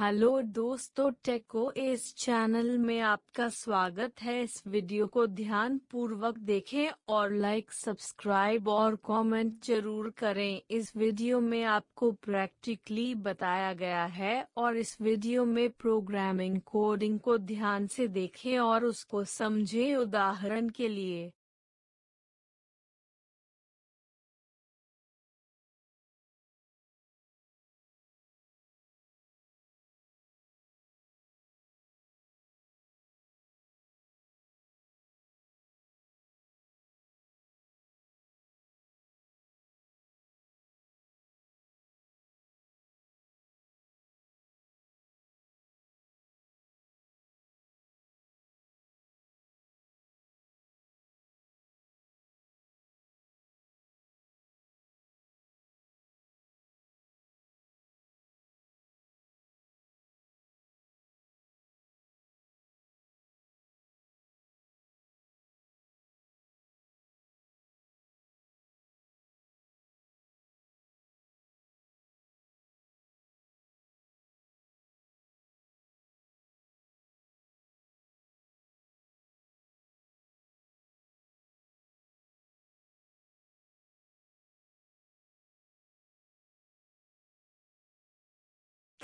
hello दोस्तों टेको इस चैनल में आपका स्वागत है इस वीडियो को ध्यान पूर्वक देखें और लाइक सब्सक्राइब और कमेंट जरूर करें इस वीडियो में आपको प्रैक्टिकली बताया गया है और इस वीडियो में प्रोग्रामिंग कोडिंग को ध्यान से देखें और उसको समझें उदाहरण के लिए